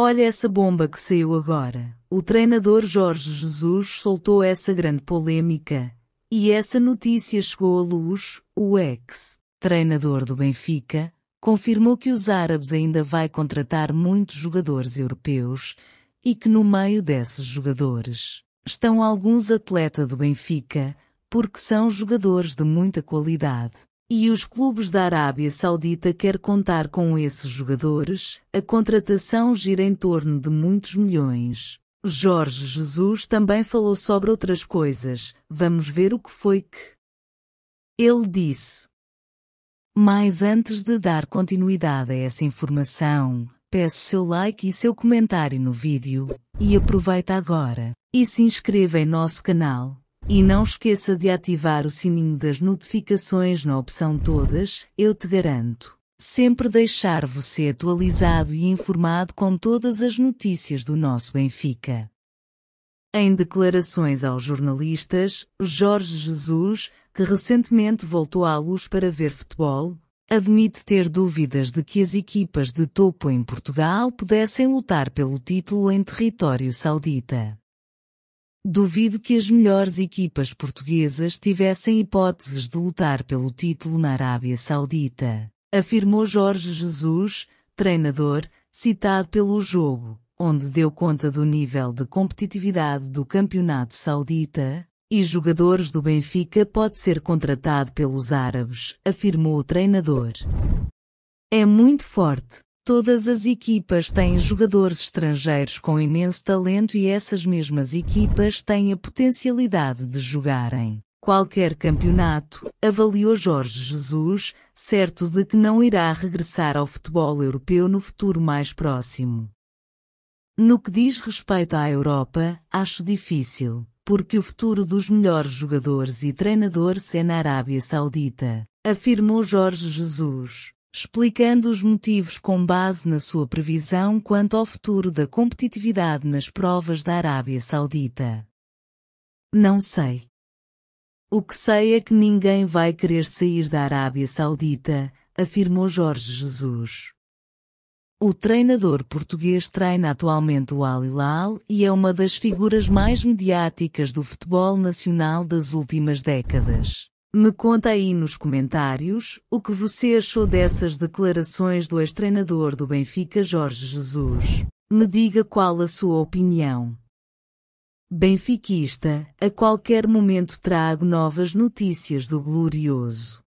Olha essa bomba que saiu agora. O treinador Jorge Jesus soltou essa grande polêmica. E essa notícia chegou à luz. O ex-treinador do Benfica confirmou que os árabes ainda vai contratar muitos jogadores europeus e que no meio desses jogadores estão alguns atletas do Benfica, porque são jogadores de muita qualidade e os clubes da Arábia Saudita quer contar com esses jogadores, a contratação gira em torno de muitos milhões. Jorge Jesus também falou sobre outras coisas, vamos ver o que foi que ele disse. Mas antes de dar continuidade a essa informação, peço seu like e seu comentário no vídeo, e aproveita agora, e se inscreva em nosso canal, e não esqueça de ativar o sininho das notificações na opção Todas, eu te garanto. Sempre deixar você atualizado e informado com todas as notícias do nosso Benfica. Em declarações aos jornalistas, Jorge Jesus, que recentemente voltou à luz para ver futebol, admite ter dúvidas de que as equipas de topo em Portugal pudessem lutar pelo título em território saudita. Duvido que as melhores equipas portuguesas tivessem hipóteses de lutar pelo título na Arábia Saudita, afirmou Jorge Jesus, treinador, citado pelo jogo, onde deu conta do nível de competitividade do campeonato saudita, e jogadores do Benfica pode ser contratado pelos árabes, afirmou o treinador. É muito forte, Todas as equipas têm jogadores estrangeiros com imenso talento e essas mesmas equipas têm a potencialidade de jogarem qualquer campeonato, avaliou Jorge Jesus, certo de que não irá regressar ao futebol europeu no futuro mais próximo. No que diz respeito à Europa, acho difícil, porque o futuro dos melhores jogadores e treinadores é na Arábia Saudita, afirmou Jorge Jesus explicando os motivos com base na sua previsão quanto ao futuro da competitividade nas provas da Arábia Saudita. Não sei. O que sei é que ninguém vai querer sair da Arábia Saudita, afirmou Jorge Jesus. O treinador português treina atualmente o Al Hilal e é uma das figuras mais mediáticas do futebol nacional das últimas décadas. Me conta aí nos comentários o que você achou dessas declarações do ex-treinador do Benfica Jorge Jesus. Me diga qual a sua opinião. Benfiquista, a qualquer momento trago novas notícias do Glorioso.